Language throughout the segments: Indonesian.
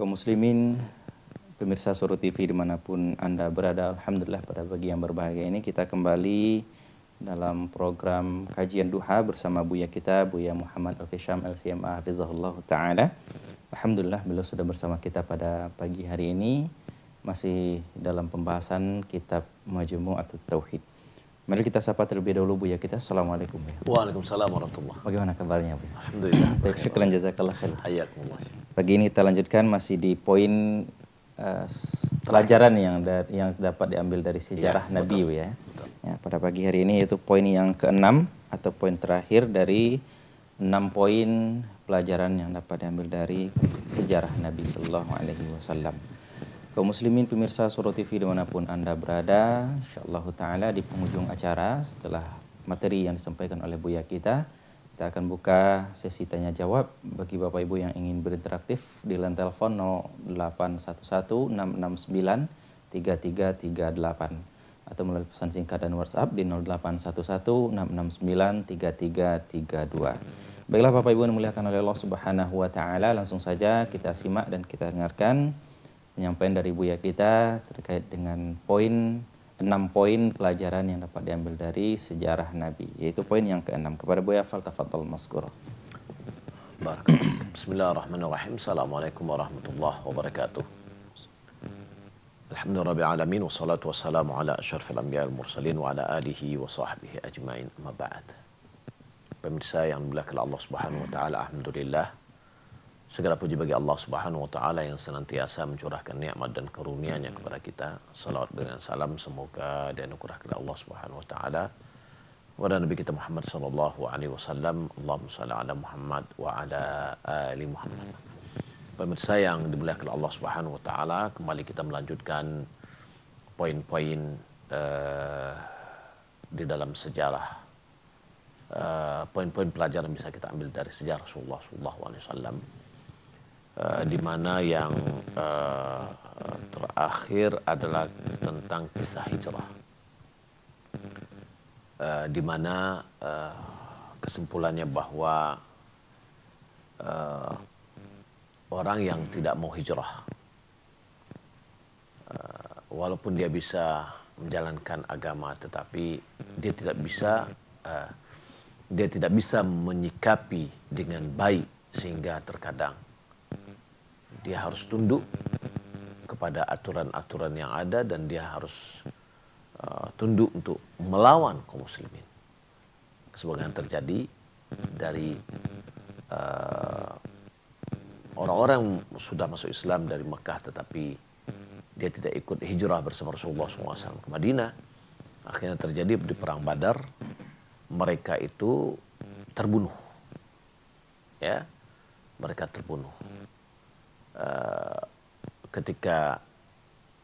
kaum muslimin pemirsa suruh TV dimanapun Anda berada Alhamdulillah pada bagi yang berbahagia ini kita kembali dalam program kajian duha bersama Buya kita Buya Muhammad Al-Fisham LCMA Hafizahullah Ta'ala Alhamdulillah beliau sudah bersama kita pada pagi hari ini masih dalam pembahasan kitab Majmu atau Tauhid Mari kita sapa terlebih dahulu Buya kita. Assalamualaikum. Buya. Waalaikumsalam warahmatullahi Bagaimana kabarnya Buya? Alhamdulillah. kasih. syukran jazakallah khair. Hayakumullah. Pagi ini kita lanjutkan masih di poin uh, pelajaran yang da yang dapat diambil dari iya, sejarah ya, Nabi betul, ya. Betul. ya. Pada pagi hari ini yaitu poin yang keenam atau poin terakhir dari enam poin pelajaran yang dapat diambil dari sejarah Nabi Shallallahu Alaihi Wasallam. Kau muslimin pemirsa Surah TV dimanapun anda berada, insyaallah taala di penghujung acara setelah materi yang disampaikan oleh Buya kita, kita akan buka sesi tanya jawab bagi Bapak Ibu yang ingin berinteraktif di line telepon 0811 669 3338 atau melalui pesan singkat dan WhatsApp di 0811 669 3332. Baiklah Bapak Ibu yang dimuliakan oleh Allah Subhanahu wa taala, langsung saja kita simak dan kita dengarkan penyampaian dari Buya kita terkait dengan poin enam poin pelajaran yang dapat diambil dari sejarah Nabi yaitu poin yang keenam kepada Buya Faltafadl Maskur Bismillahirrahmanirrahim Assalamualaikum warahmatullahi wabarakatuh Alhamdulillah Rabbil Alamin wassalamu ala asyarfil anbiya al-mursalin Wa ala alihi wa sahbihi ajmain Amma ba'd Pemirsa yang belakang Allah subhanahu wa ta'ala Alhamdulillah Segala puji bagi Allah Subhanahu wa taala yang senantiasa mencurahkan nikmat dan karunia-Nya kepada kita. Salawat dengan salam semoga dan dianugerahkan Allah Subhanahu wa taala kepada Nabi kita Muhammad sallallahu alaihi wasallam. Allahumma shalli ala Muhammad wa ala ali Muhammad. Pemirsa yang dimuliakan Allah Subhanahu wa taala, kembali kita melanjutkan poin-poin uh, di dalam sejarah eh, poin-poin uh, pelajaran bisa kita ambil dari sejarah Rasulullah sallallahu alaihi wasallam. Eh, di mana yang uh, terakhir adalah tentang kisah hijrah. Uh, di mana uh, kesimpulannya bahwa uh, orang yang tidak mau hijrah, uh, walaupun dia bisa menjalankan agama, tetapi dia tidak bisa uh, dia tidak bisa menyikapi dengan baik sehingga terkadang dia harus tunduk kepada aturan-aturan yang ada dan dia harus uh, tunduk untuk melawan kaum muslimin. Sebagian terjadi dari uh, orang-orang uh, sudah masuk Islam dari Mekah tetapi dia tidak ikut hijrah bersama Rasulullah SAW ke Madinah. Akhirnya terjadi di perang Badar mereka itu terbunuh. Ya, mereka terbunuh. Eh, ketika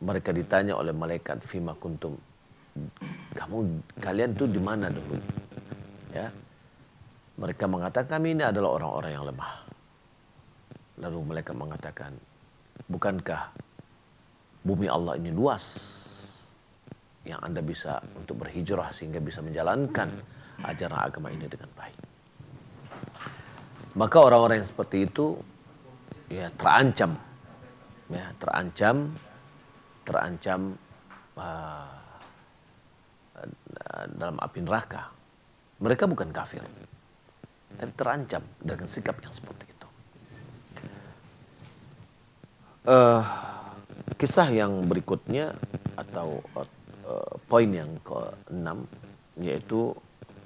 mereka ditanya oleh malaikat fima kuntum kamu kalian tuh di mana dulu ya mereka mengatakan kami ini adalah orang-orang yang lemah lalu mereka mengatakan bukankah bumi Allah ini luas yang anda bisa untuk berhijrah sehingga bisa menjalankan ajaran agama ini dengan baik maka orang-orang yang seperti itu ya terancam ya terancam terancam uh, dalam api neraka mereka bukan kafir tapi terancam dengan sikap yang seperti itu uh, kisah yang berikutnya atau uh, poin yang keenam yaitu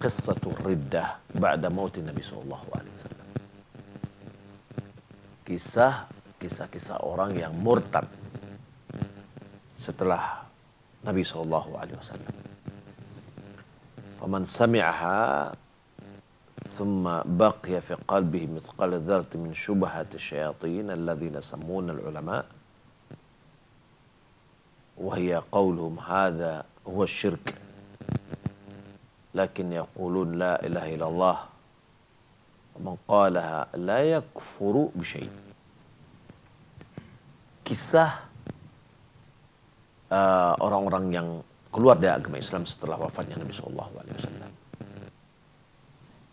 kisah riddah ba'da mauti Nabi sallallahu alaihi wasallam kisah kisah-kisah orang yang murtad setelah Nabi Shallallahu Alaihi Wasallam. فمن سمعها ثم بقي في قلبه مثقال ذرة من شبهة الشياطين الذين يسمون العلماء وهي قولهم هذا هو الشرك لكن يقولون لا إله إلا الله mengqalaha la yakfuru bisyai. Kisah uh, orang-orang uh, yang keluar dari agama Islam setelah wafatnya Nabi sallallahu Alaihi Wasallam.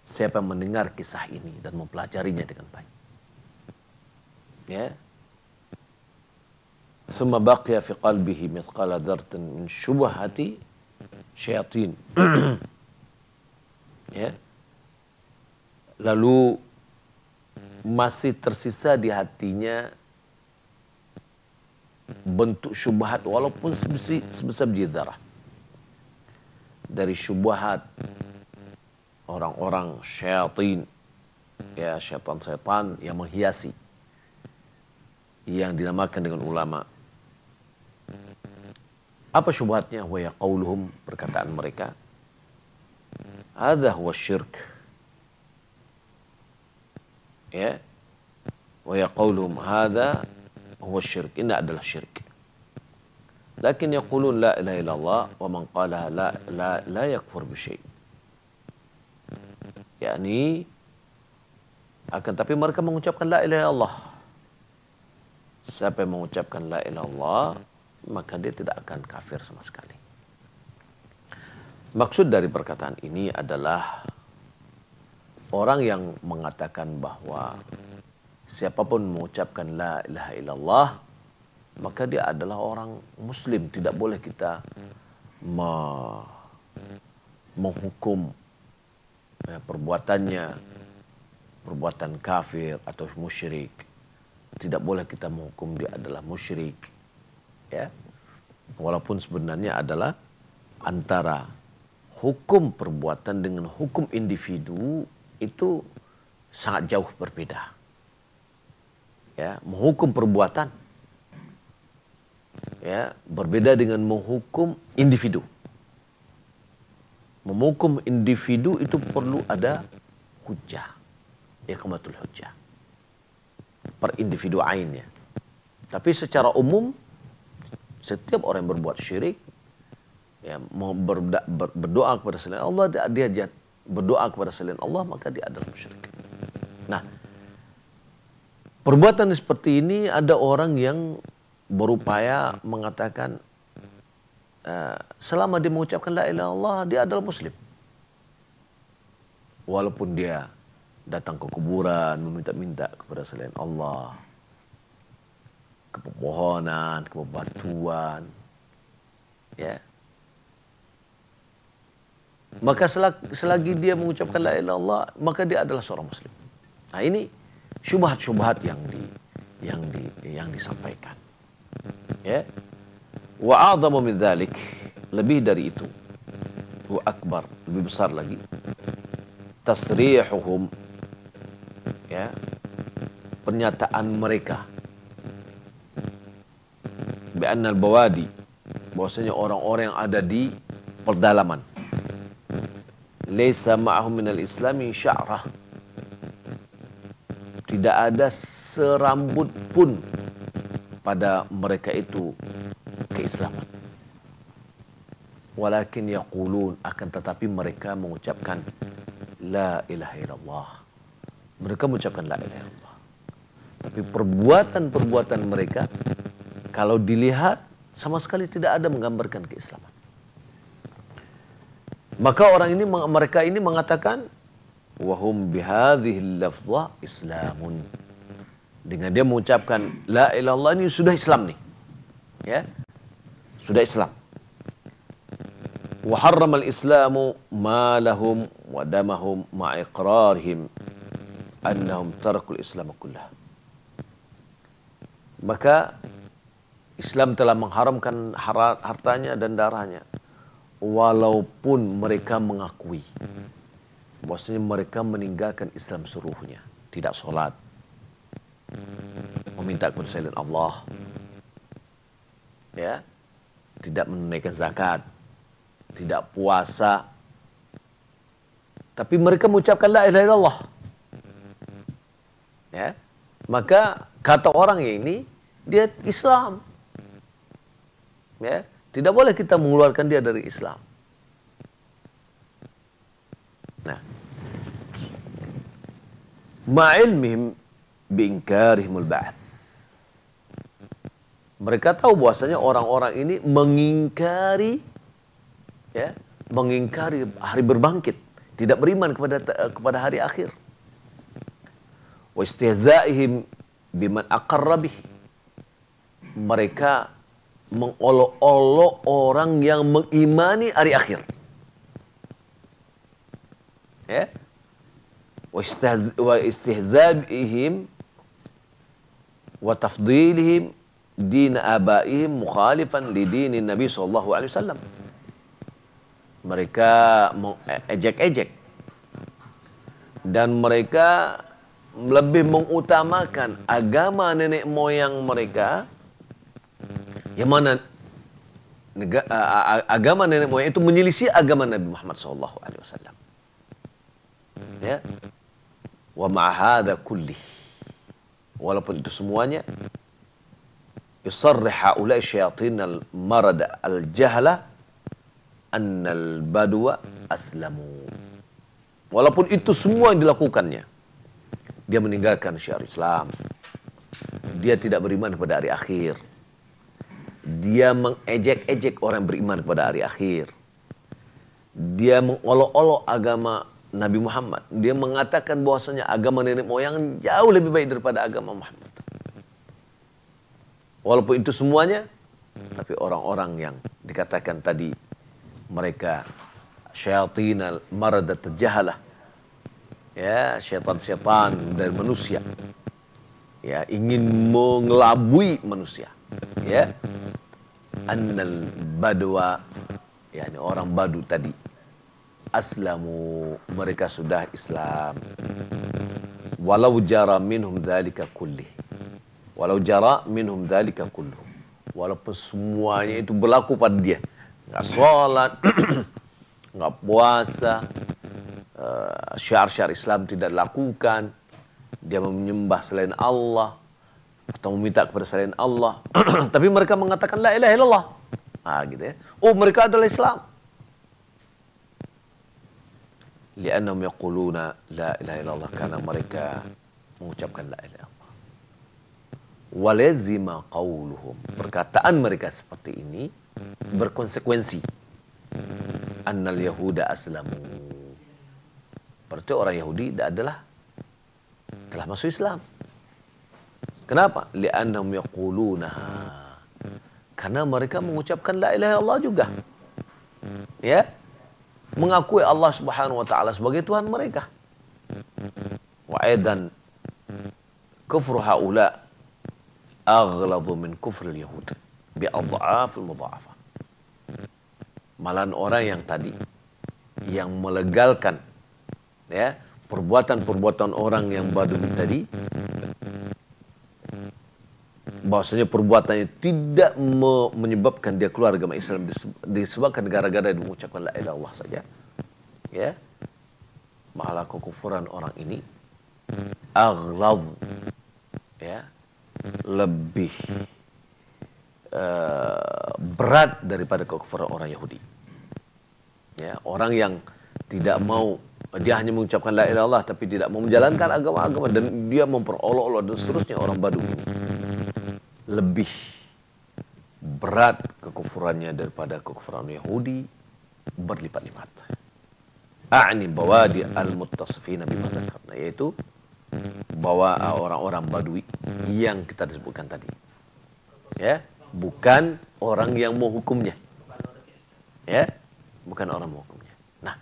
Siapa yang mendengar kisah ini dan mempelajarinya dengan baik, ya. Summa baqiya fi qalbihi mithqala dzarratin min syubhati syaitin. ya lalu masih tersisa di hatinya bentuk syubhat walaupun sebesar biji darah. Dari syubhat orang-orang syaitan ya syaitan-syaitan yang menghiasi yang dinamakan dengan ulama. Apa syubhatnya? Wa qauluhum perkataan mereka. hadza huwa syirk ya wa yaqulum hadza huwa syirk ini adalah syirik lakin yaqulun la ilaha illallah wa man qalaha la la la yakfur bi syai yakni akan tapi mereka mengucapkan la ilaha illallah siapa yang mengucapkan la ilaha illallah maka dia tidak akan kafir sama sekali maksud dari perkataan ini adalah orang yang mengatakan bahwa siapapun mengucapkan la ilaha illallah maka dia adalah orang muslim tidak boleh kita me menghukum ya, perbuatannya perbuatan kafir atau musyrik tidak boleh kita menghukum dia adalah musyrik ya walaupun sebenarnya adalah antara hukum perbuatan dengan hukum individu itu sangat jauh berbeda. Ya, menghukum perbuatan ya berbeda dengan menghukum individu. Menghukum individu itu perlu ada hujah. ya kematul hujah. Per individu ainnya. Tapi secara umum setiap orang yang berbuat syirik ya mau berdoa kepada selain Allah dia, dia berdoa kepada selain Allah maka dia adalah musyrik. Nah, perbuatan seperti ini ada orang yang berupaya mengatakan uh, selama dia mengucapkan la ilaha Allah dia adalah muslim. Walaupun dia datang ke kuburan meminta-minta kepada selain Allah ke pepohonan, ke bebatuan, ya maka selagi, dia mengucapkan la ilaha illallah, maka dia adalah seorang muslim. Nah, ini syubhat-syubhat yang di yang di yang disampaikan. Ya. Wa a'zamu min dzalik, lebih dari itu. Wa akbar, lebih besar lagi. Tasrihuhum ya. Pernyataan mereka al bawadi bahwasanya orang-orang yang ada di perdalaman Laisa ma'ahum minal islami sya'rah. Tidak ada serambut pun pada mereka itu keislaman. Walakin yaqulun akan tetapi mereka mengucapkan la ilaha illallah. Mereka mengucapkan la ilaha illallah. Tapi perbuatan-perbuatan mereka kalau dilihat sama sekali tidak ada menggambarkan keislaman. Maka orang ini mereka ini mengatakan wahum bihadhihi lafzah islamun. Dengan dia mengucapkan la ilallah ini sudah Islam nih. Ya. Sudah Islam. Wa harrama al-islamu ma lahum wa damahum ma iqrarihim annahum tarakul islam kullah. Maka Islam telah mengharamkan hartanya dan darahnya walaupun mereka mengakui bahwasanya mereka meninggalkan Islam seluruhnya, tidak sholat, meminta kepada Allah, ya, tidak menunaikan zakat, tidak puasa, tapi mereka mengucapkan la ilaha illallah. Ya. Maka kata orang ini dia Islam. Ya. Tidak boleh kita mengeluarkan dia dari Islam. Nah, ma'ilmihim bingkarihimul ba'th. Mereka tahu bahwasanya orang-orang ini mengingkari ya, mengingkari hari berbangkit, tidak beriman kepada kepada hari akhir. Wa istihza'ihim biman aqarrabih. Mereka mengolok-olok orang yang mengimani hari akhir. Ya. Wa istihzabihim wa tafdilihim din abaihim mukhalifan lidinin Nabi sallallahu alaihi wasallam. Mereka mengejek-ejek dan mereka lebih mengutamakan agama nenek moyang mereka yang mana agama nenek moyang itu menyelisih agama Nabi Muhammad sallallahu alaihi wasallam. Ya. Wa ma'hada kulli. Walaupun itu semuanya yusarrih haula syayatin al-marad al-jahla annal badwa aslamu. Walaupun itu semua yang dilakukannya, dia meninggalkan syiar Islam. Dia tidak beriman kepada hari akhir. Dia mengejek-ejek orang yang beriman kepada hari akhir. Dia mengolok-olok agama Nabi Muhammad. Dia mengatakan bahwasanya agama nenek moyang jauh lebih baik daripada agama Muhammad. Walaupun itu semuanya, tapi orang-orang yang dikatakan tadi mereka syaitan maradat jahalah. Ya, syaitan-syaitan dari manusia. Ya, ingin mengelabui manusia ya annal badwa yakni orang badu tadi aslamu mereka sudah Islam walau jara minhum dzalika kulli walau jara minhum dzalika kullu walaupun semuanya itu berlaku pada dia nggak sholat nggak puasa eh, syar-syar Islam tidak dilakukan dia menyembah selain Allah atau meminta kepada selain Allah tapi mereka mengatakan la ilaha illallah ah gitu ya oh mereka adalah Islam li'annahum yaquluna la ilaha illallah karena mereka mengucapkan la ilaha illallah walazima qauluhum perkataan mereka seperti ini berkonsekuensi annal yahuda aslamu berarti orang Yahudi adalah telah masuk Islam Kenapa? Li'annahum yaqulunaha. Karena mereka mengucapkan la ilaha illallah juga. Ya. Mengakui Allah Subhanahu wa taala sebagai Tuhan mereka. Wa aidan kufru haula aghladu min kufril yahud bi adhafil mudha'afa. Malahan orang yang tadi yang melegalkan ya perbuatan-perbuatan orang yang badui tadi bahwasanya perbuatannya tidak me menyebabkan dia keluar agama Islam disebabkan gara-gara dia mengucapkan la ilaha illallah saja. Ya. Malah kekufuran orang ini aghlaz ya lebih uh, berat daripada kekufuran orang Yahudi. Ya, orang yang tidak mau dia hanya mengucapkan la ilaha illallah tapi tidak mau menjalankan agama-agama dan dia memperolok-olok dan seterusnya orang badu ini lebih berat kekufurannya daripada kekufuran Yahudi berlipat-lipat. A'ni di al Nabi Muhammad yaitu bahwa orang-orang badui yang kita disebutkan tadi. Ya, bukan orang yang mau hukumnya. Ya, bukan orang mau hukumnya. Nah,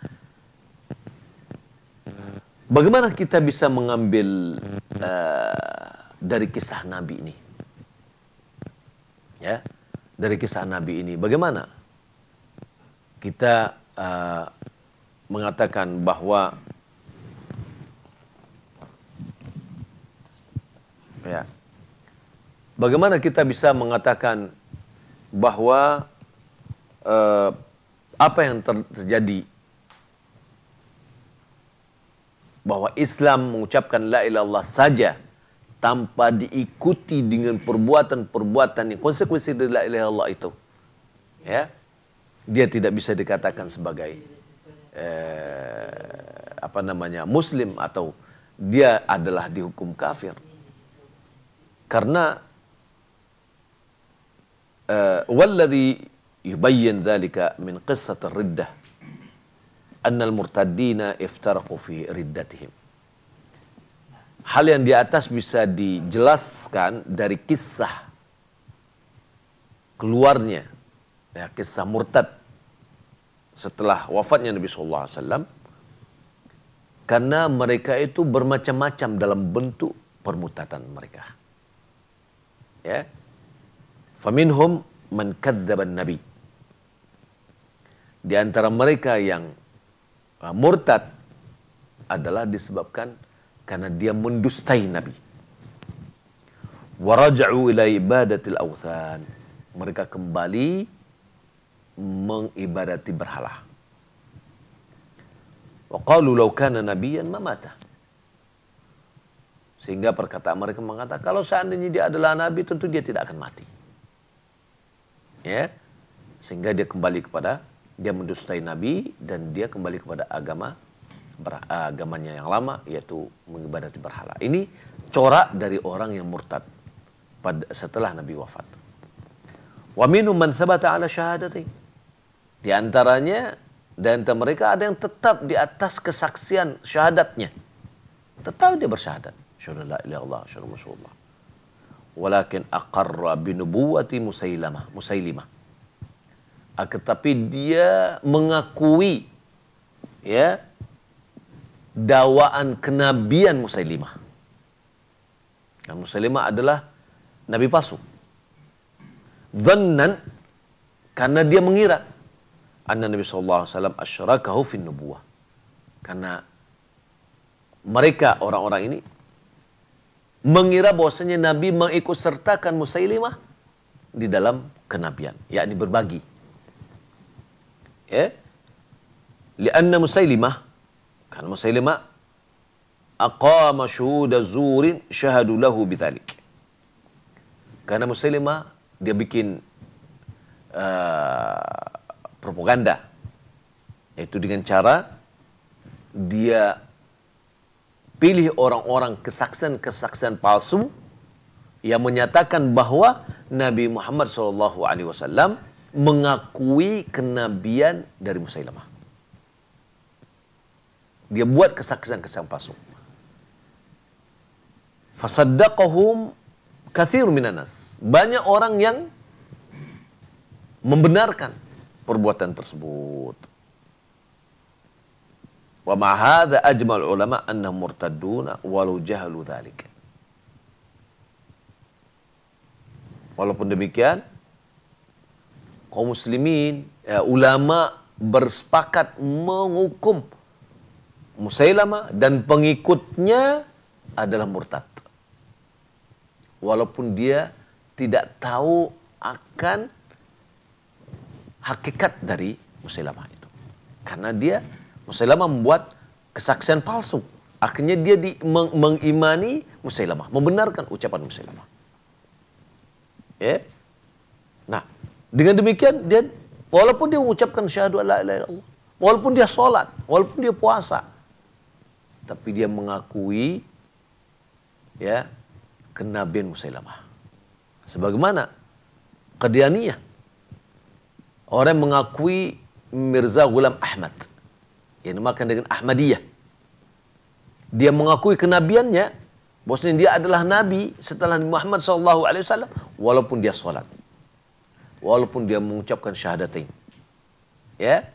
bagaimana kita bisa mengambil uh, dari kisah Nabi ini? ya dari kisah Nabi ini. Bagaimana kita uh, mengatakan bahwa ya bagaimana kita bisa mengatakan bahwa uh, apa yang ter terjadi bahwa Islam mengucapkan la ilaha saja tanpa diikuti dengan perbuatan-perbuatan yang konsekuensi dari la ilaha Allah itu. Ya. Dia tidak bisa dikatakan sebagai eh, apa namanya muslim atau dia adalah dihukum kafir. Karena والذي يبين ذلك من قصة الردة murtaddina fi riddatihim Hal yang di atas bisa dijelaskan dari kisah keluarnya, ya, kisah murtad setelah wafatnya Nabi Shallallahu Alaihi Wasallam, karena mereka itu bermacam-macam dalam bentuk permutatan mereka. Ya, faminhum man nabi. Di antara mereka yang uh, murtad adalah disebabkan karena dia mendustai Nabi. Waraja'u ila ibadatil awthan. Mereka kembali mengibadati berhala. Waqalu law kana nabiyan ma mata. Sehingga perkataan mereka mengatakan kalau seandainya dia adalah nabi tentu dia tidak akan mati. Ya. Sehingga dia kembali kepada dia mendustai nabi dan dia kembali kepada agama Eh, agamanya yang lama yaitu mengibadati berhala. Ini corak dari orang yang murtad pada setelah Nabi wafat. Wa minum man thabata ala syahadati. Di antaranya dan antara mereka ada yang tetap di atas kesaksian syahadatnya. Tetap dia bersyahadat. Syahadat la ilaha illallah, syahadu Rasulullah. Walakin aqarra binubuwati Musailamah, Musailimah. Ah, tetapi dia mengakui ya dawaan kenabian Musailimah. Dan Musailimah adalah nabi palsu. Dhannan karena dia mengira anna Nabi sallallahu alaihi wasallam asyrakahu fin nubuwah. Karena mereka orang-orang ini mengira bahwasanya Nabi mengikut sertakan Musailimah di dalam kenabian, yakni berbagi. Ya. Lianna Musailimah kan Muslima, aqama syuhuda zurin syahadu lahu bidzalik Karena Muslima dia bikin uh, propaganda yaitu dengan cara dia pilih orang-orang kesaksian-kesaksian palsu yang menyatakan bahwa Nabi Muhammad SAW mengakui kenabian dari Musailamah. Dia buat kesaksian-kesaksian palsu. Fasaddaqahum kathir minanas. Banyak orang yang membenarkan perbuatan tersebut. Wa ma hadza ajmal ulama anna murtadduna walau jahalu dzalika. Walaupun demikian, kaum muslimin, ya, ulama bersepakat menghukum Musailama dan pengikutnya adalah murtad. Walaupun dia tidak tahu akan hakikat dari Musailamah itu. Karena dia Musailamah membuat kesaksian palsu. Akhirnya dia di, meng, mengimani Musailamah, membenarkan ucapan Musailamah. Ya. Nah, dengan demikian dia walaupun dia mengucapkan syahadu la ilaha illallah, walaupun dia sholat, walaupun dia puasa, tapi dia mengakui ya kenabian Musailamah. Sebagaimana Qadianiyah orang yang mengakui Mirza Ghulam Ahmad yang dimakan dengan Ahmadiyah. Dia mengakui kenabiannya, bosnya dia adalah nabi setelah Muhammad sallallahu alaihi wasallam walaupun dia salat. Walaupun dia mengucapkan syahadatain. Ya.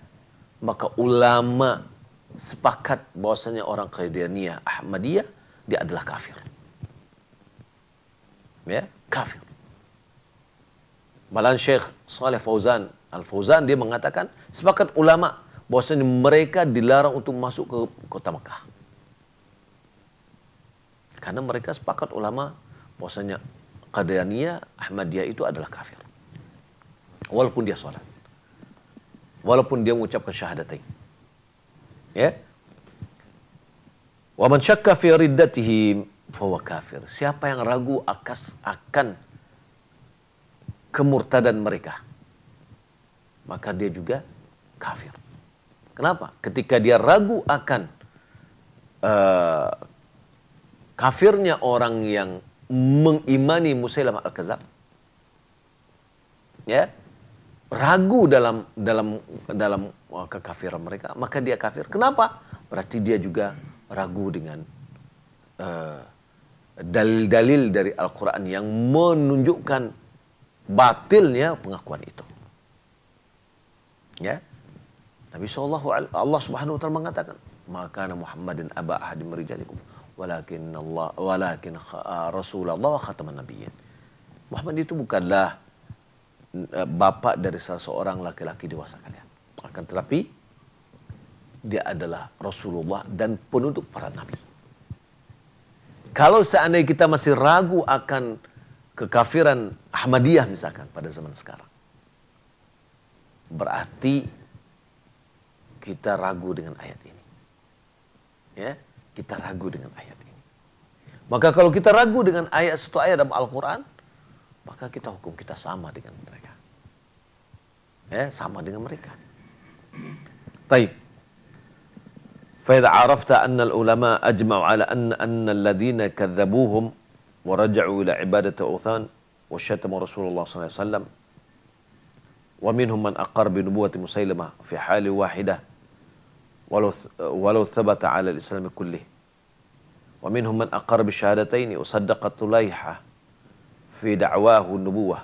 Maka ulama sepakat bahwasanya orang Qadiriyah Ahmadiyah dia adalah kafir. Ya, kafir. Malan Syekh Saleh Fauzan Al-Fauzan dia mengatakan sepakat ulama bahwasanya mereka dilarang untuk masuk ke kota Mekah. Karena mereka sepakat ulama bahwasanya Qadariyah Ahmadiyah itu adalah kafir. Walaupun dia sholat. Walaupun dia mengucapkan syahadatain. Ya. Wa man syakka fi riddatihi fa kafir. Siapa yang ragu akas akan kemurtadan mereka, maka dia juga kafir. Kenapa? Ketika dia ragu akan uh, kafirnya orang yang mengimani Musailamah al-Kazab, ya, ragu dalam dalam dalam uh, kekafiran mereka, maka dia kafir. Kenapa? Berarti dia juga ragu dengan uh, dalil-dalil uh, dari Al-Quran yang menunjukkan batilnya pengakuan itu. Ya, Nabi Shallallahu Allah Subhanahu Wa Taala mengatakan, maka Muhammadin aba ahadim merijalikum, walakin Allah, walakin Rasulullah kata khataman nabiyyin. Muhammad itu bukanlah Eh, bapak dari salah seorang laki-laki dewasa kalian. Akan tetapi dia adalah Rasulullah dan penuntut para nabi. Kalau seandainya kita masih ragu akan kekafiran Ahmadiyah misalkan pada zaman sekarang. Berarti kita ragu dengan ayat ini. Ya, kita ragu dengan ayat ini. Maka kalau kita ragu dengan ayat satu ayat dalam Al-Qur'an, maka kita hukum kita sama dengan mereka. Ya, sama dengan mereka. Taib. فإذا عرفت أن العلماء أجمعوا على أن أن الذين كذبوهم ورجعوا إلى عبادة أوثان وشتموا رسول الله صلى الله عليه وسلم ومنهم من أقر بنبوة مسيلمة في حال واحدة ولو ولو ثبت على الإسلام كله ومنهم من أقر بالشهادتين وصدقت طليحة في دعواه النبوة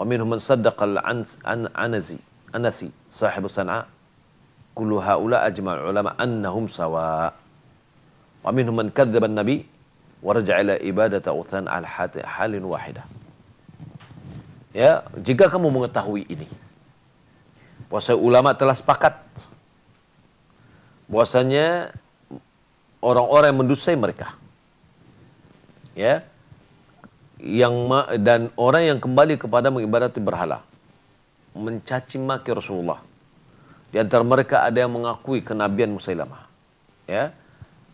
ومنهم من صدق الأنسي أنسي صاحب صنعاء كل هؤلاء أجمع العلماء أنهم سواء ومنهم من كذب النبي ورجع إلى إبادة أوثان على حال واحدة يا jika kamu mengetahui ini bahwa ulama telah sepakat bahwasanya orang-orang yang mendusai mereka ya yeah yang dan orang yang kembali kepada mengibadati berhala mencaci maki Rasulullah. Di antara mereka ada yang mengakui kenabian Musailamah. Ya.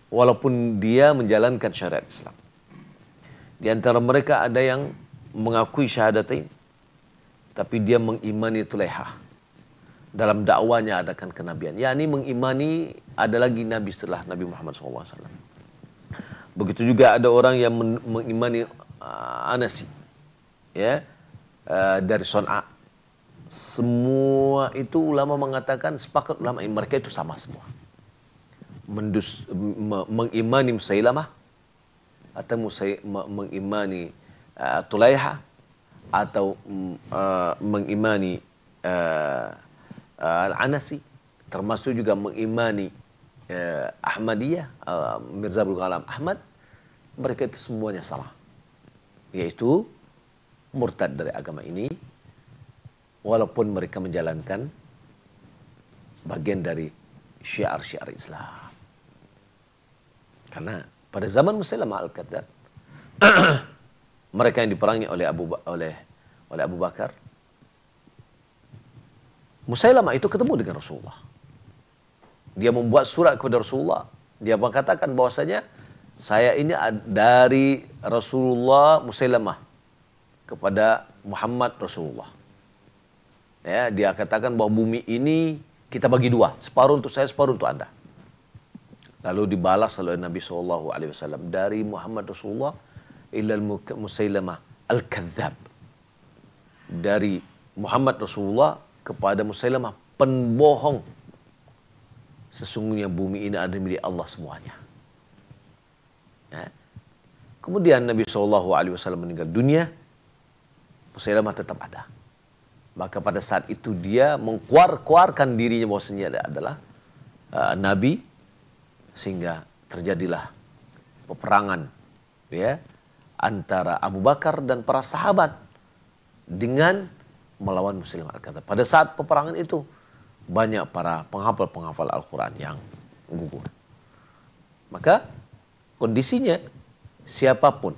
Walaupun dia menjalankan syariat Islam. Di antara mereka ada yang mengakui syahadatain. Tapi dia mengimani Tulaiha. Dalam dakwanya adakan kenabian. yakni mengimani ada lagi nabi setelah Nabi Muhammad SAW. Begitu juga ada orang yang mengimani Ah, anasi ya eh, dari Son'a semua itu ulama mengatakan sepakat ulama mereka itu sama semua Mendus, me, mengimani Musailamah atau musai, me, mengimani uh, Tulaiha atau uh, mengimani uh, uh, anasi termasuk juga mengimani uh, Ahmadiyah uh, Mirza Abdul Ahmad mereka itu semuanya salah yaitu murtad dari agama ini walaupun mereka menjalankan bagian dari syiar-syiar Islam. Karena pada zaman Musailamah Al-Kadzab mereka yang diperangi oleh Abu oleh oleh Abu Bakar Musailamah itu ketemu dengan Rasulullah. Dia membuat surat kepada Rasulullah. Dia mengatakan bahwasanya saya ini dari Rasulullah Musailamah kepada Muhammad Rasulullah. Ya, dia katakan bahwa bumi ini kita bagi dua, separuh untuk saya, separuh untuk Anda. Lalu dibalas oleh Nabi Shallallahu Alaihi Wasallam dari Muhammad Rasulullah ilal Musailamah al kadzab dari Muhammad Rasulullah kepada Musailamah penbohong. Sesungguhnya bumi ini ada milik Allah semuanya. Ya. Kemudian Nabi SAW meninggal dunia, Musailamah tetap ada. Maka pada saat itu dia mengkuar-kuarkan dirinya bahwasanya adalah uh, Nabi, sehingga terjadilah peperangan ya antara Abu Bakar dan para sahabat dengan melawan Muslim al -Qadha. Pada saat peperangan itu banyak para penghafal-penghafal Al-Quran yang gugur. Maka Kondisinya siapapun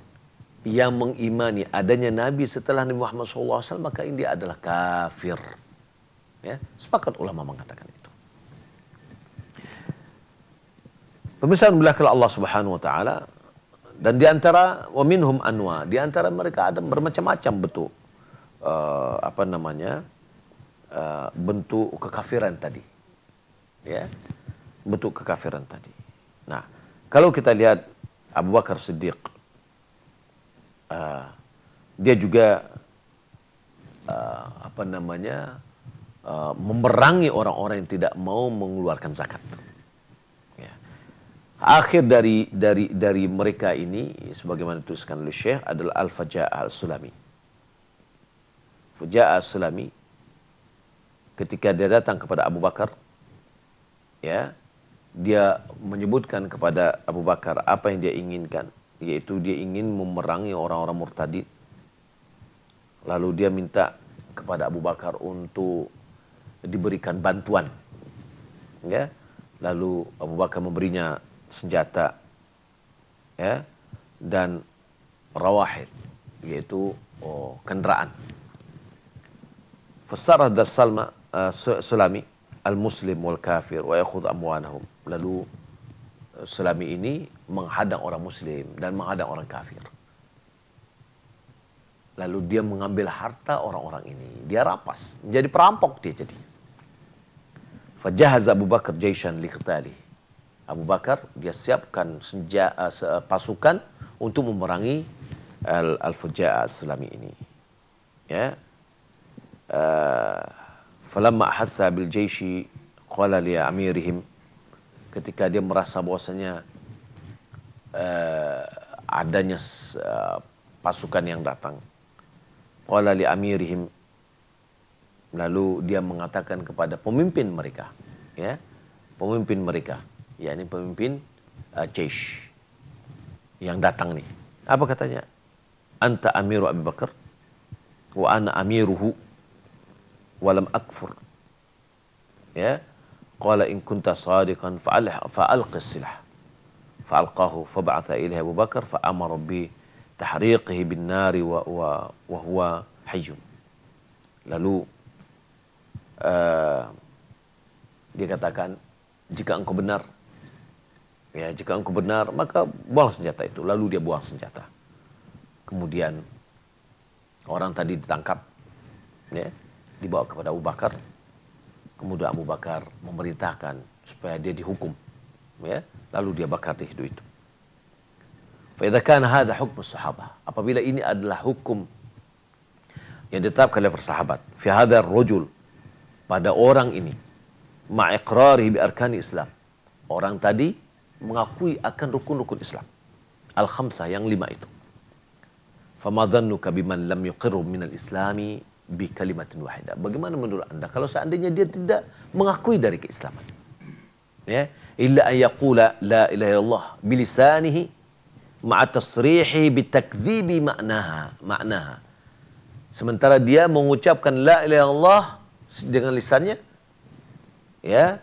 yang mengimani adanya Nabi setelah Nabi Muhammad SAW maka ini adalah kafir. Ya, sepakat ulama mengatakan itu. Pemirsa belakang Allah Subhanahu Wa Taala dan diantara waminhum anwa diantara mereka ada bermacam-macam betul uh, eh, apa namanya uh, bentuk kekafiran tadi, ya bentuk kekafiran tadi. Nah kalau kita lihat Abu Bakar Siddiq. Uh, dia juga uh, apa namanya uh, memerangi orang-orang yang tidak mau mengeluarkan zakat. Ya. Akhir dari dari dari mereka ini, sebagaimana dituliskan oleh Syekh adalah Al-Faja'ah Al-Sulami. Fajr al sulami Fajr al sulami ketika dia datang kepada Abu Bakar, ya dia menyebutkan kepada Abu Bakar apa yang dia inginkan, yaitu dia ingin memerangi orang-orang murtadid Lalu dia minta kepada Abu Bakar untuk diberikan bantuan. Ya. Lalu Abu Bakar memberinya senjata ya dan rawahid yaitu oh, kendaraan. Fasarah dasalma uh, eh, Sulami al-Muslim wal kafir wa yakhudh amwanahum lalu eh, selami ini menghadang orang muslim dan menghadang orang kafir. Lalu dia mengambil harta orang-orang ini. Dia rapas. Menjadi perampok dia jadi. Fajahaz Abu Bakar jaishan liqtali. Abu Bakar dia siapkan senja, uh, pasukan untuk memerangi al Fajah al-islami ini. Ya. Uh, falamma hassa bil jaishi qala li amirihim ketika dia merasa bahwasanya uh, adanya uh, pasukan yang datang. Qala li amirihim lalu dia mengatakan kepada pemimpin mereka, ya. Pemimpin mereka, yakni pemimpin uh, yang datang nih. Apa katanya? Anta amiru Abu Bakar wa ana amiruhu walam akfur. Ya, Qala in kunta sadiqan fa'alqis silah. Fa'alqahu fa'ba'atha ilih Abu Bakar fa'amara bi tahriqihi bin nari wa, wa, wa huwa hayyum. Lalu uh, dia katakan jika engkau benar ya jika engkau benar maka buang senjata itu lalu dia buang senjata kemudian orang tadi ditangkap ya dibawa kepada Abu Bakar kemudian Abu Bakar memerintahkan supaya dia dihukum ya lalu dia bakar di hidup itu فإذا كان hukum حكم apabila ini adalah hukum yang ditetapkan oleh persahabat fi hadha rojul pada orang ini ma'iqrarihi bi arkani Islam orang tadi mengakui akan rukun-rukun Islam al khamsah yang lima itu famadhannuka biman lam yuqirru minal islami bi kalimatin wahidah. Bagaimana menurut Anda kalau seandainya dia tidak mengakui dari keislaman? Ya, illa yaqula la ilaha illallah bilisanihi ma'a tasrihi bitakdzibi ma'naha, ma'naha. Sementara dia mengucapkan la ilaha illallah dengan lisannya ya,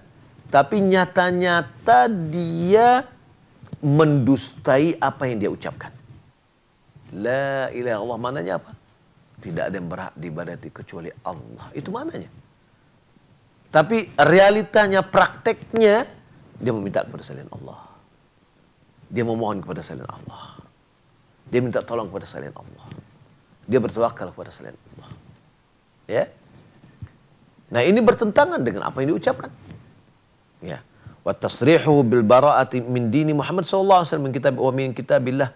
tapi nyata-nyata dia mendustai apa yang dia ucapkan. La ilaha illallah maknanya apa? Tidak ada yang berhak diibadati kecuali Allah. Itu mananya. Tapi realitanya, prakteknya, dia meminta kepada selain Allah. Dia memohon kepada selain Allah. Dia minta tolong kepada selain Allah. Dia bertawakal kepada selain Allah. Ya. Nah ini bertentangan dengan apa yang diucapkan. Ya. Wa tasrihu bil bara'ati min dini Muhammad sallallahu alaihi wasallam min kitab wa min kitabillah.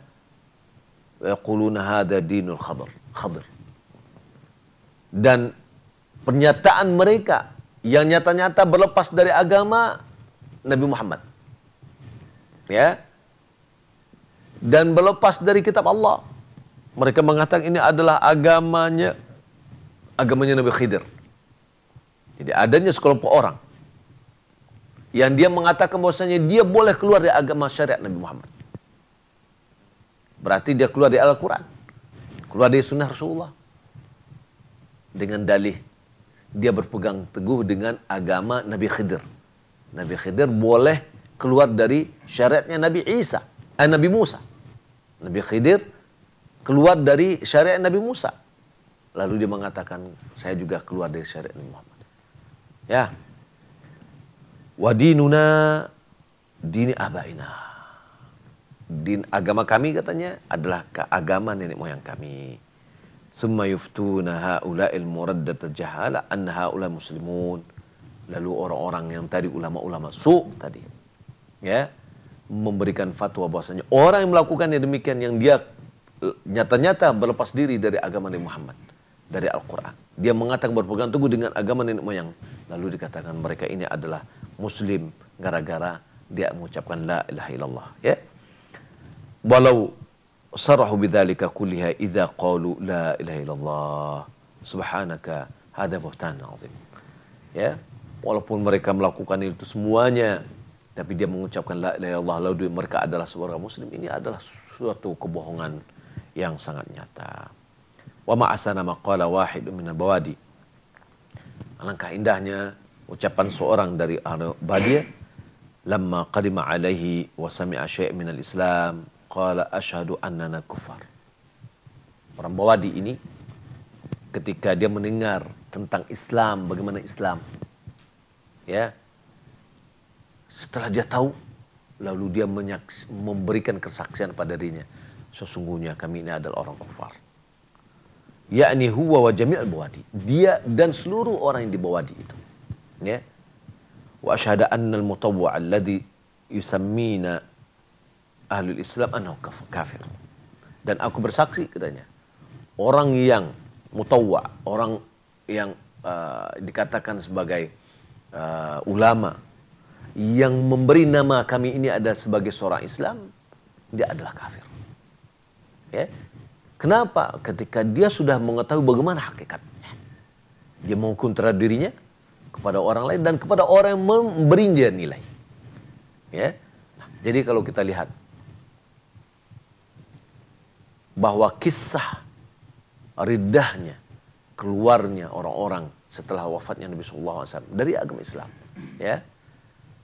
Wa yaquluna hadha dinul khadr. Khadr dan pernyataan mereka yang nyata-nyata berlepas dari agama Nabi Muhammad. Ya. Dan berlepas dari kitab Allah. Mereka mengatakan ini adalah agamanya agamanya Nabi Khidir. Jadi adanya sekelompok orang yang dia mengatakan bahwasanya dia boleh keluar dari agama syariat Nabi Muhammad. Berarti dia keluar dari Al-Quran. Keluar dari sunnah Rasulullah dengan dalih. Dia berpegang teguh dengan agama Nabi Khidir. Nabi Khidir boleh keluar dari syariatnya Nabi Isa, eh, Nabi Musa. Nabi Khidir keluar dari syariat Nabi Musa. Lalu dia mengatakan, saya juga keluar dari syariat Nabi Muhammad. Ya. Wadinuna dini abaina. Din agama kami katanya adalah agama nenek moyang kami. Thumma يفتون هؤلاء المردة jahala أن هؤلاء muslimun. Lalu orang-orang yang tadi ulama-ulama su tadi. Ya, memberikan fatwa bahwasanya orang yang melakukan yang demikian yang dia eh, nyata-nyata berlepas diri dari agama Nabi Muhammad dari Al-Quran. Dia mengatakan berpegang teguh dengan agama nenek moyang. Lalu dikatakan mereka ini adalah Muslim gara-gara dia mengucapkan la ilaha illallah. Ya, walau sarahu bidzalika kulliha idza qalu la ilaha illallah subhanaka hadza buhtan azim. Ya, walaupun mereka melakukan itu semuanya tapi dia mengucapkan la ilaha illallah lalu mereka adalah seorang muslim ini adalah suatu kebohongan yang sangat nyata. Wa ma'asana maqala wahid min bawadi. Alangkah indahnya ucapan seorang dari Badia lamma qadima alaihi wa sami'a syai' min al-Islam Qala ashadu annana kufar. Orang Bawadi ini ketika dia mendengar tentang Islam, bagaimana Islam. Ya. Setelah dia tahu, lalu dia menyaks- memberikan kesaksian pada dirinya. Sesungguhnya kami ini adalah orang kufar. Yakni huwa wa jami'al bawadi. Dia dan seluruh orang yang di itu. Ya. Wa asyhadu annal mutawwa' alladhi yusammina ahlul Islam annahu kafir. Dan aku bersaksi katanya, orang yang mutawa, orang yang uh, dikatakan sebagai uh, ulama yang memberi nama kami ini adalah sebagai seorang Islam, dia adalah kafir. Ya. Kenapa? Ketika dia sudah mengetahui bagaimana hakikatnya. Dia menghukum terhadap dirinya kepada orang lain dan kepada orang yang memberi dia nilai. Ya. Nah, jadi kalau kita lihat bahwa kisah ridahnya, keluarnya orang-orang setelah wafatnya Nabi SAW dari agama Islam. ya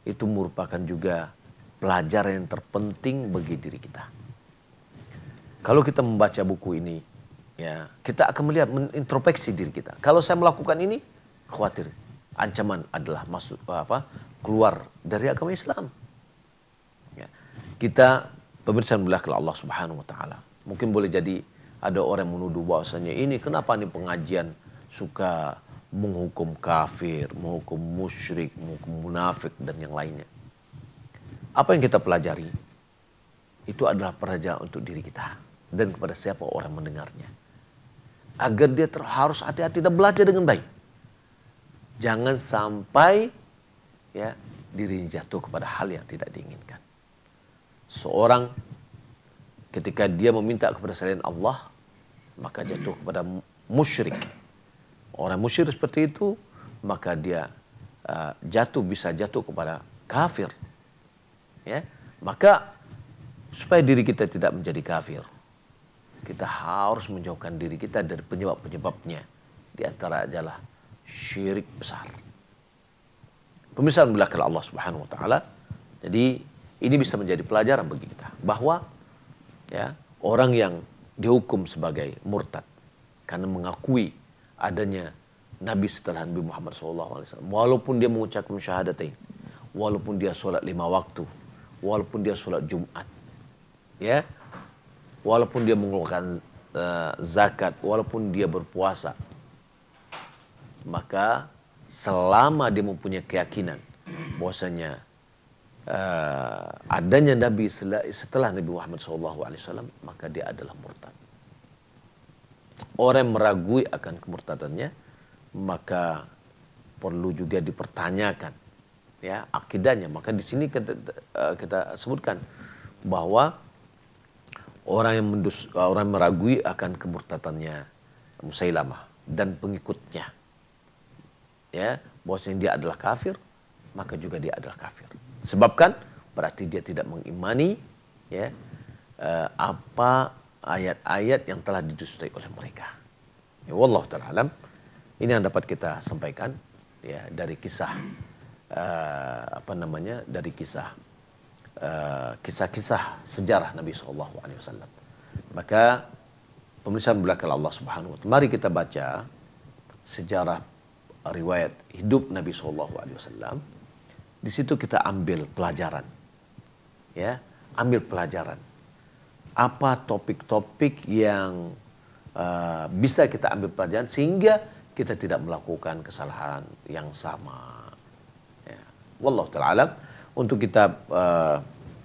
Itu merupakan juga pelajaran yang terpenting bagi diri kita. Kalau kita membaca buku ini, ya kita akan melihat mengintrospeksi diri kita. Kalau saya melakukan ini, khawatir ancaman adalah masuk apa keluar dari agama Islam. Ya. Kita pemirsa belah Allah Subhanahu wa taala. Mungkin boleh jadi ada orang yang menuduh bahwasanya ini kenapa nih pengajian suka menghukum kafir, menghukum musyrik, menghukum munafik dan yang lainnya. Apa yang kita pelajari itu adalah pelajaran untuk diri kita dan kepada siapa orang mendengarnya. Agar dia harus hati-hati dan belajar dengan baik. Jangan sampai ya dirinya jatuh kepada hal yang tidak diinginkan. Seorang ketika dia meminta kepada selain Allah maka jatuh kepada musyrik orang musyrik seperti itu maka dia uh, jatuh bisa jatuh kepada kafir ya maka supaya diri kita tidak menjadi kafir kita harus menjauhkan diri kita dari penyebab-penyebabnya di antara adalah syirik besar pemisahan belakang Allah Subhanahu wa taala jadi ini bisa menjadi pelajaran bagi kita bahwa ya orang yang dihukum sebagai murtad karena mengakui adanya Nabi setelah Nabi Muhammad SAW. Walaupun dia mengucapkan syahadatain, walaupun dia sholat lima waktu, walaupun dia sholat Jumat, ya, walaupun dia mengeluarkan uh, zakat, walaupun dia berpuasa, maka selama dia mempunyai keyakinan bahwasanya uh, adanya Nabi setelah Nabi Muhammad SAW, maka dia adalah murtad. Orang yang meragui akan kemurtadannya, maka perlu juga dipertanyakan ya akidahnya. Maka di sini kita, eh, kita sebutkan bahwa orang yang mendus, eh, orang yang meragui akan kemurtadannya Musailamah dan pengikutnya. Ya, bahwasanya dia adalah kafir, maka juga dia adalah kafir sebabkan berarti dia tidak mengimani ya uh, apa ayat-ayat yang telah didustai oleh mereka. Ya wallahu taala Ini yang dapat kita sampaikan ya dari kisah uh, apa namanya? dari kisah uh, kisah-kisah sejarah Nabi Shallallahu alaihi wasallam. Maka pemirsa belakang Allah Subhanahu wa taala. Mari kita baca sejarah riwayat hidup Nabi Shallallahu alaihi wasallam di situ kita ambil pelajaran. Ya, ambil pelajaran. Apa topik-topik yang uh, bisa kita ambil pelajaran sehingga kita tidak melakukan kesalahan yang sama. Ya. Wallahu taala untuk kita uh, eh,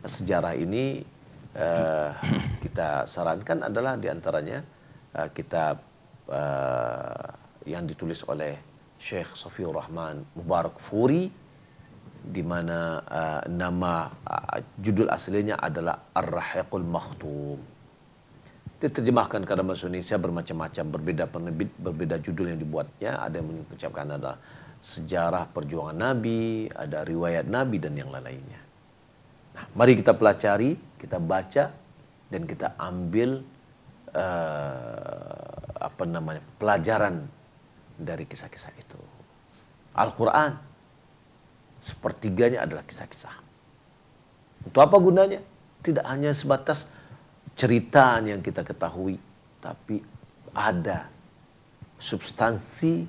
sejarah ini uh, kita sarankan adalah diantaranya uh, kitab uh, yang ditulis oleh Syekh Sofiur Rahman Mubarak Furi di mana uh, nama uh, judul aslinya adalah Ar-Rahiqul Makhtum. Diterjemahkan ke dalam bahasa Indonesia bermacam-macam, berbeda penerbit, berbeda judul yang dibuatnya. Ada yang mengucapkan adalah sejarah perjuangan Nabi, ada riwayat Nabi dan yang lain-lainnya. Nah, mari kita pelajari, kita baca dan kita ambil uh, apa namanya pelajaran dari kisah-kisah itu. Al-Quran sepertiganya adalah kisah-kisah. Untuk apa gunanya? Tidak hanya sebatas cerita yang kita ketahui, tapi ada substansi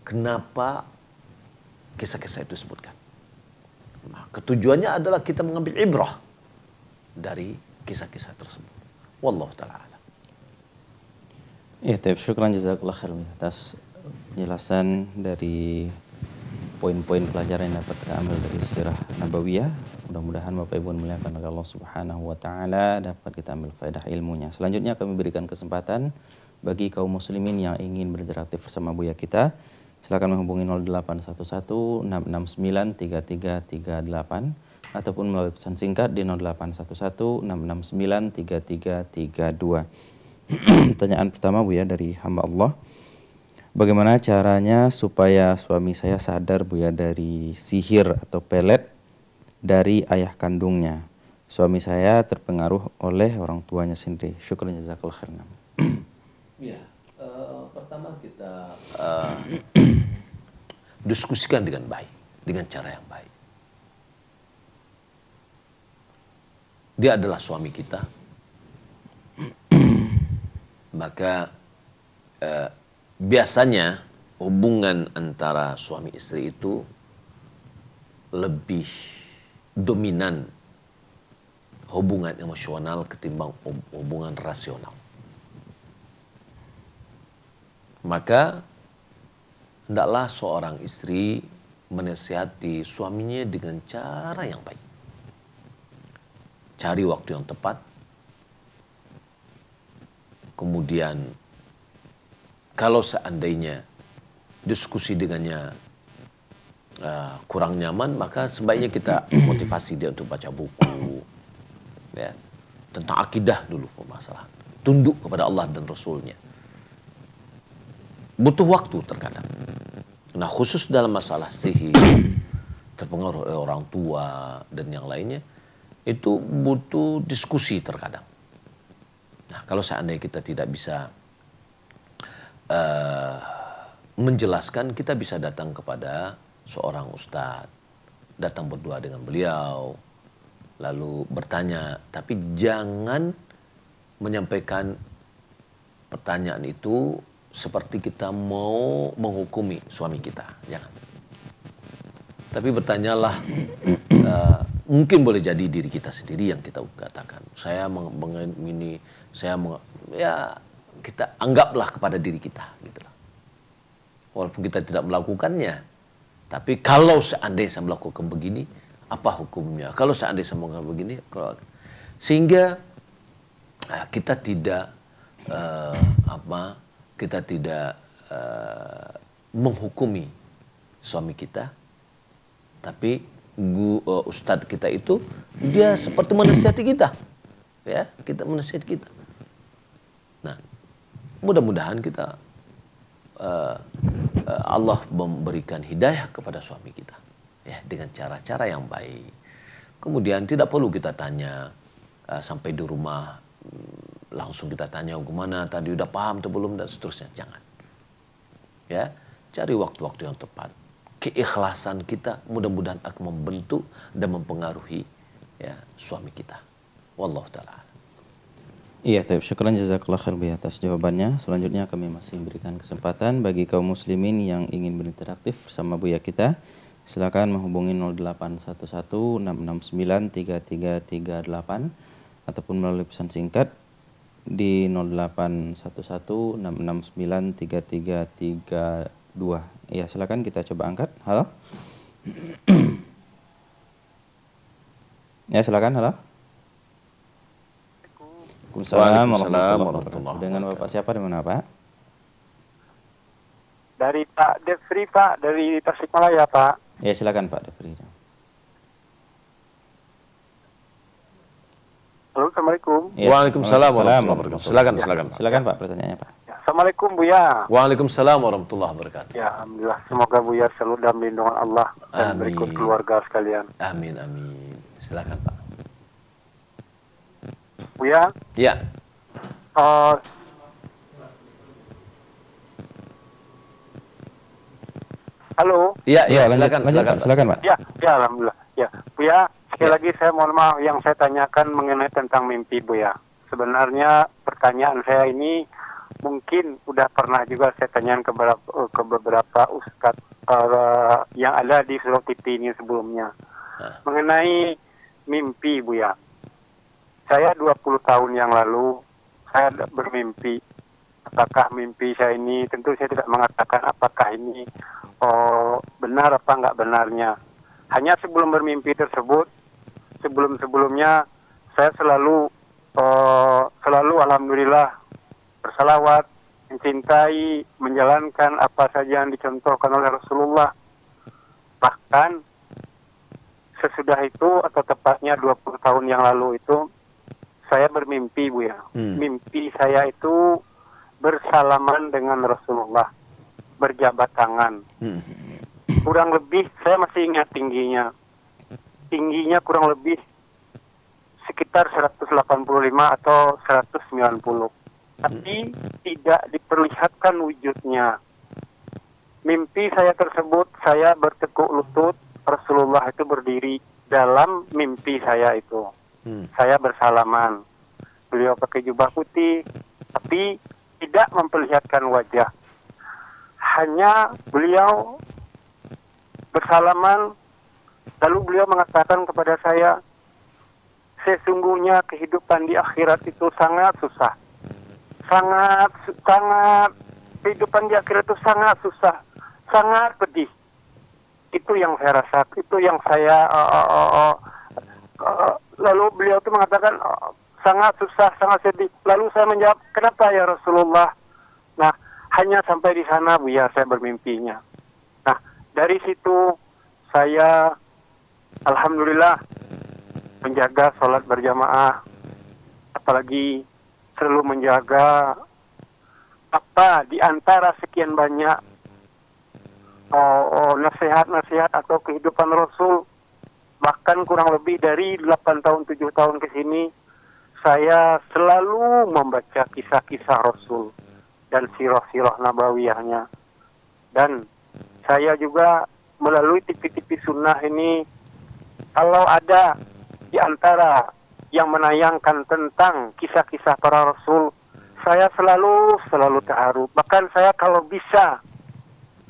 kenapa kisah-kisah itu disebutkan. Nah, ketujuannya adalah kita mengambil ibrah dari kisah-kisah tersebut. Wallahu taala alam. Ya, terima kasih jazakallahu khair atas penjelasan dari poin-poin pelajaran yang dapat kita ambil dari sirah Nabawiyah. Mudah-mudahan Bapak Ibu memuliakan oleh Allah Subhanahu wa taala dapat kita ambil faedah ilmunya. Selanjutnya kami berikan kesempatan bagi kaum muslimin yang ingin berinteraktif bersama Buya kita. Silakan menghubungi 0811 669 3338 ataupun melalui pesan singkat di 0811 669 3332. Pertanyaan pertama Buya dari hamba Allah. Bagaimana caranya supaya suami saya sadar Bu ya dari sihir atau pelet dari ayah kandungnya? Suami saya terpengaruh oleh orang tuanya sendiri. Syukur jazakallah khairan. Ya, uh, pertama kita uh, diskusikan dengan baik, dengan cara yang baik. Dia adalah suami kita. Maka uh, biasanya hubungan antara suami istri itu lebih dominan hubungan emosional ketimbang hubungan rasional. Maka hendaklah seorang istri menasihati suaminya dengan cara yang baik. Cari waktu yang tepat. Kemudian kalau seandainya diskusi dengannya uh, kurang nyaman, maka sebaiknya kita motivasi dia untuk baca buku, ya tentang akidah dulu permasalahan, tunduk kepada Allah dan Rasulnya. Butuh waktu terkadang. Nah khusus dalam masalah sihir, terpengaruh oleh orang tua dan yang lainnya, itu butuh diskusi terkadang. Nah kalau seandainya kita tidak bisa uh, menjelaskan kita bisa datang kepada seorang ustadz, datang berdoa dengan beliau, lalu bertanya, tapi jangan menyampaikan pertanyaan itu seperti kita mau menghukumi suami kita, jangan. Tapi bertanyalah, uh, mungkin boleh jadi diri kita sendiri yang kita katakan. Saya mengingini, saya meng, ya kita anggaplah kepada diri kita gitu lah. Walaupun kita tidak melakukannya, tapi kalau seandainya saya melakukan begini, apa hukumnya? Kalau seandainya saya melakukan begini, kalau sehingga eh, kita tidak uh, apa kita tidak uh, menghukumi suami kita, tapi uh, ustadz kita itu dia seperti menasihati kita, ya kita menasihati kita mudah-mudahan kita uh, uh, Allah memberikan hidayah kepada suami kita ya dengan cara-cara yang baik. Kemudian tidak perlu kita tanya uh, sampai di rumah mm, langsung kita tanya oh, gimana tadi udah paham atau belum dan seterusnya jangan. Ya, cari waktu-waktu yang tepat. Keikhlasan kita mudah-mudahan akan membentuk dan mempengaruhi ya suami kita. Wallahu taala. Iya, Taib. Syukuran jazakallah khair atas jawabannya. Selanjutnya kami masih memberikan kesempatan bagi kaum muslimin yang ingin berinteraktif sama Buya kita. Silakan menghubungi 0811-669-3338 ataupun melalui pesan singkat di 0811-669-3332. Ya, silakan kita coba angkat. Halo. ya, silakan. Halo. Waalaikumsalam warahmatullahi wabarakatuh. Dengan Bapak siapa di mana Pak? Dari Pak Defri Pak, dari Tasikmalaya Pak. Ya silakan Pak Defri. Halo, Assalamualaikum. Ya. Waalaikumsalam warahmatullahi wabarakatuh. Silakan, silakan. Pak. Silakan Pak pertanyaannya Pak. Ya, Assalamualaikum Buya. Waalaikumsalam warahmatullahi wabarakatuh. Ya, alhamdulillah semoga Buya selalu dalam lindungan Allah dan amin. berikut keluarga sekalian. Amin amin. Silakan Pak. Buya. Iya. Uh, eh, Halo. Iya, iya, silakan, silakan, silakan, Pak. Iya, ya, alhamdulillah. Iya, Bu ya, sekali ya. lagi saya mohon maaf yang saya tanyakan mengenai tentang mimpi, Buya. Sebenarnya pertanyaan saya ini mungkin udah pernah juga saya tanyakan ke beberapa, eh, ke beberapa ustadz para eh, yang ada di Solo TV ini sebelumnya. Nah. Mengenai mimpi, Buya. ya. Saya 20 tahun yang lalu saya bermimpi. Apakah mimpi saya ini tentu saya tidak mengatakan apakah ini oh, benar apa enggak benarnya. Hanya sebelum bermimpi tersebut, sebelum-sebelumnya saya selalu oh, selalu alhamdulillah bersalawat, mencintai, menjalankan apa saja yang dicontohkan oleh Rasulullah. Bahkan sesudah itu atau tepatnya 20 tahun yang lalu itu saya bermimpi Bu ya. Hmm. Mimpi saya itu bersalaman dengan Rasulullah, berjabat tangan. Hmm. Kurang lebih saya masih ingat tingginya. Tingginya kurang lebih sekitar 185 atau 190. Tapi hmm. tidak diperlihatkan wujudnya. Mimpi saya tersebut saya bertekuk lutut, Rasulullah itu berdiri dalam mimpi saya itu hmm. saya bersalaman. Beliau pakai jubah putih, tapi tidak memperlihatkan wajah. Hanya beliau bersalaman, lalu beliau mengatakan kepada saya, sesungguhnya kehidupan di akhirat itu sangat susah. Sangat, sangat, kehidupan di akhirat itu sangat susah, sangat pedih. Itu yang saya rasa, itu yang saya uh, uh, uh, uh, Lalu beliau itu mengatakan oh, sangat susah, sangat sedih. Lalu saya menjawab, kenapa ya Rasulullah? Nah, hanya sampai di sana biar ya, saya bermimpinya. Nah, dari situ saya Alhamdulillah menjaga sholat berjamaah, apalagi selalu menjaga apa di antara sekian banyak oh, oh, nasihat-nasihat atau kehidupan Rasul bahkan kurang lebih dari 8 tahun 7 tahun ke sini saya selalu membaca kisah-kisah Rasul dan sirah-sirah nabawiyahnya dan saya juga melalui TV-TV sunnah ini kalau ada di antara yang menayangkan tentang kisah-kisah para rasul saya selalu selalu terharu bahkan saya kalau bisa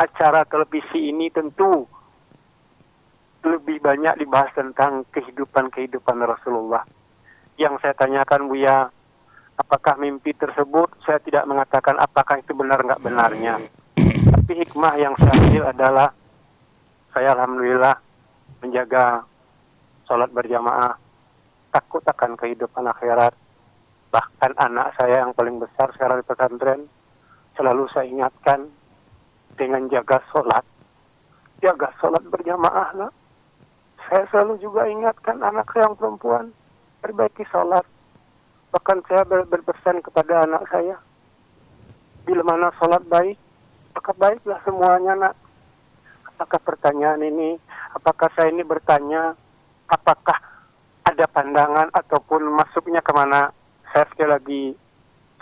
acara televisi ini tentu lebih banyak dibahas tentang kehidupan-kehidupan Rasulullah. Yang saya tanyakan Buya, apakah mimpi tersebut saya tidak mengatakan apakah itu benar nggak benarnya. Tapi hikmah yang saya ambil adalah saya alhamdulillah menjaga sholat berjamaah, takut akan kehidupan akhirat. Bahkan anak saya yang paling besar sekarang di pesantren selalu saya ingatkan dengan jaga sholat, jaga sholat berjamaah lah. Saya selalu juga ingatkan anak saya yang perempuan, perbaiki sholat. Bahkan saya ber berpesan kepada anak saya, bila mana sholat baik, maka baiklah semuanya nak. Apakah pertanyaan ini, apakah saya ini bertanya, apakah ada pandangan ataupun masuknya kemana? Saya sekali lagi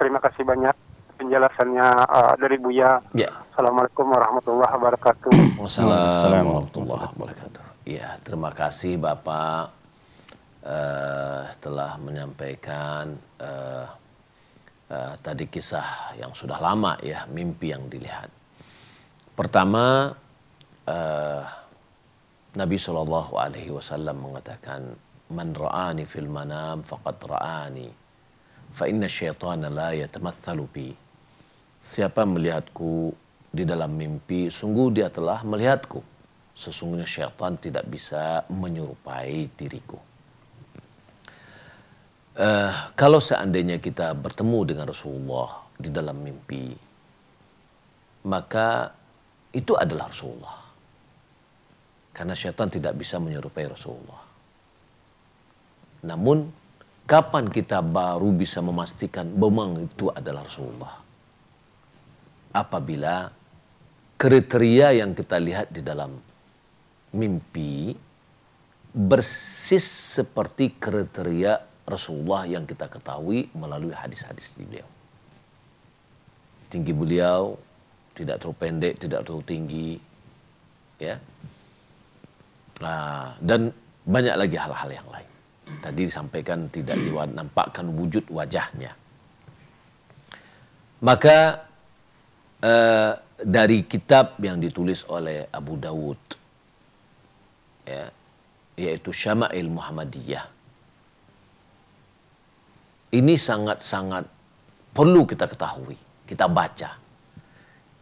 terima kasih banyak penjelasannya uh, dari Buya. Ya. Assalamualaikum warahmatullahi wabarakatuh. Wassalamualaikum warahmatullahi wabarakatuh. Ya, terima kasih Bapak uh, telah menyampaikan uh, uh, tadi kisah yang sudah lama ya, mimpi yang dilihat. Pertama, uh, Nabi Shallallahu Alaihi Wasallam mengatakan, "Man ra'ani fil manam faqad ra'ani, fa inna syaitana la yatamathalu bi." Siapa melihatku di dalam mimpi, sungguh dia telah melihatku sesungguhnya syaitan tidak bisa menyerupai diriku. Uh, kalau seandainya kita bertemu dengan Rasulullah di dalam mimpi, maka itu adalah Rasulullah. Karena syaitan tidak bisa menyerupai Rasulullah. Namun, kapan kita baru bisa memastikan memang itu adalah Rasulullah? Apabila kriteria yang kita lihat di dalam mimpi bersis seperti kriteria Rasulullah yang kita ketahui melalui hadis-hadis di beliau. Tinggi beliau tidak terlalu pendek, tidak terlalu tinggi, ya. Nah, dan banyak lagi hal-hal yang lain. Tadi disampaikan tidak dinampakkan wujud wajahnya. Maka eh, dari kitab yang ditulis oleh Abu Dawud ya, yaitu Syama'il Muhammadiyah. Ini sangat-sangat perlu kita ketahui, kita baca.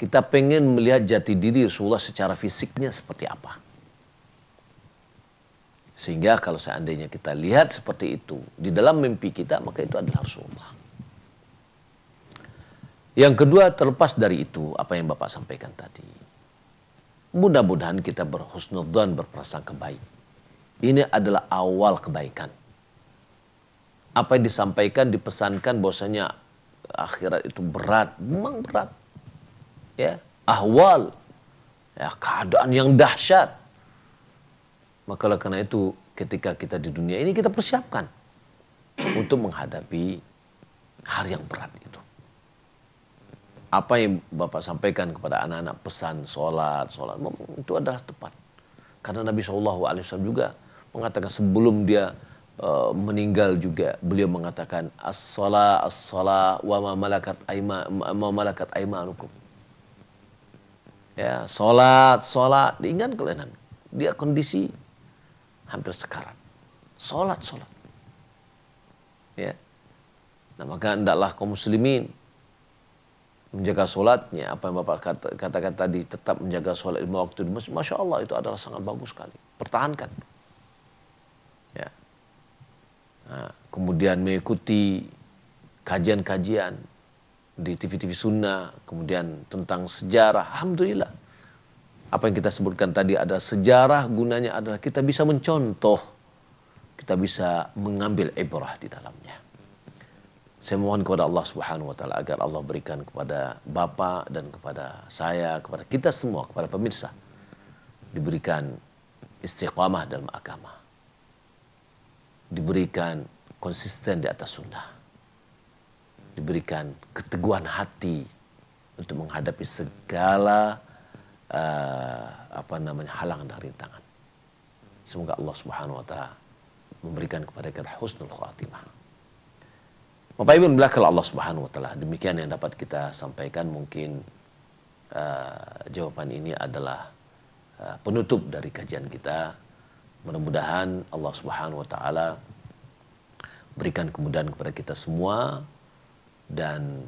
Kita pengen melihat jati diri Rasulullah secara fisiknya seperti apa. Sehingga kalau seandainya kita lihat seperti itu, di dalam mimpi kita maka itu adalah Rasulullah. Yang kedua terlepas dari itu apa yang Bapak sampaikan tadi Mudah-mudahan kita berhusnudzan berprasangka baik. Ini adalah awal kebaikan. Apa yang disampaikan dipesankan bahwasanya akhirat itu berat, memang berat. Ya, ahwal. Ya, keadaan yang dahsyat. Maka karena itu ketika kita di dunia ini kita persiapkan untuk menghadapi hari yang berat itu apa yang Bapak sampaikan kepada anak-anak pesan sholat, sholat itu adalah tepat. Karena Nabi saw juga mengatakan sebelum dia uh, meninggal juga beliau mengatakan as-salah as-salah wa ma malakat aima ma malakat aimanukum. Ya, sholat, sholat diingat oleh Nabi. Dia kondisi hampir sekarat. Sholat, sholat. Ya. Nah, maka hendaklah kaum muslimin menjaga solatnya apa yang bapak katakan tadi tetap menjaga solat lima waktu di masjid masya Allah itu adalah sangat bagus sekali pertahankan ya nah, kemudian mengikuti kajian-kajian di TV-TV Sunnah kemudian tentang sejarah alhamdulillah apa yang kita sebutkan tadi ada sejarah gunanya adalah kita bisa mencontoh kita bisa mengambil ibrah di dalamnya saya mohon kepada Allah Subhanahu wa taala agar Allah berikan kepada Bapak dan kepada saya, kepada kita semua, kepada pemirsa diberikan istiqamah dalam agama. Diberikan konsisten di atas sunnah. Diberikan keteguhan hati untuk menghadapi segala uh, apa namanya halangan dari tangan. Semoga Allah Subhanahu wa taala memberikan kepada kita husnul khatimah. Bapak Ibu belakang Allah Subhanahu wa taala. Demikian yang dapat kita sampaikan mungkin uh, jawaban ini adalah uh, penutup dari kajian kita. Mudah-mudahan Allah Subhanahu wa taala berikan kemudahan kepada kita semua dan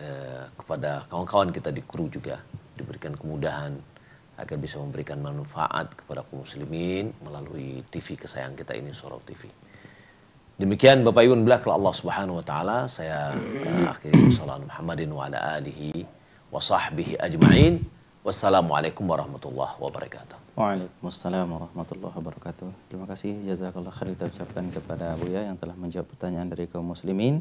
uh, kepada kawan-kawan kita di kru juga diberikan kemudahan agar bisa memberikan manfaat kepada kaum muslimin melalui TV kesayangan kita ini Surau TV. Demikian Bapak Ibu belah Allah Subhanahu wa taala saya eh, akhiri Muhammadin wa ala alihi wa sahbihi ajmain. Wassalamualaikum warahmatullahi wabarakatuh. Waalaikumsalam warahmatullahi wabarakatuh. Terima kasih jazakallah khair kita ucapkan kepada Ya yang telah menjawab pertanyaan dari kaum muslimin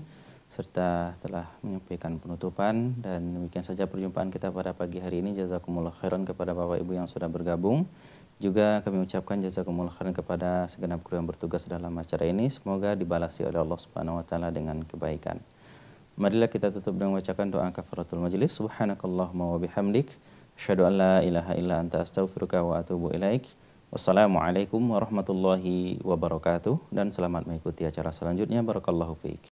serta telah menyampaikan penutupan dan demikian saja perjumpaan kita pada pagi hari ini. Jazakumullah khairan kepada Bapak Ibu yang sudah bergabung. Juga kami ucapkan jazakumullah khairan kepada segenap kru yang bertugas dalam acara ini. Semoga dibalasi oleh Allah Subhanahu wa taala dengan kebaikan. Marilah kita tutup dengan membacakan doa kafaratul majelis. Subhanakallahumma wa bihamdik, asyhadu an la ilaha illa anta astaghfiruka wa atubu ilaik. Wassalamualaikum warahmatullahi wabarakatuh dan selamat mengikuti acara selanjutnya. Barakallahu fiik.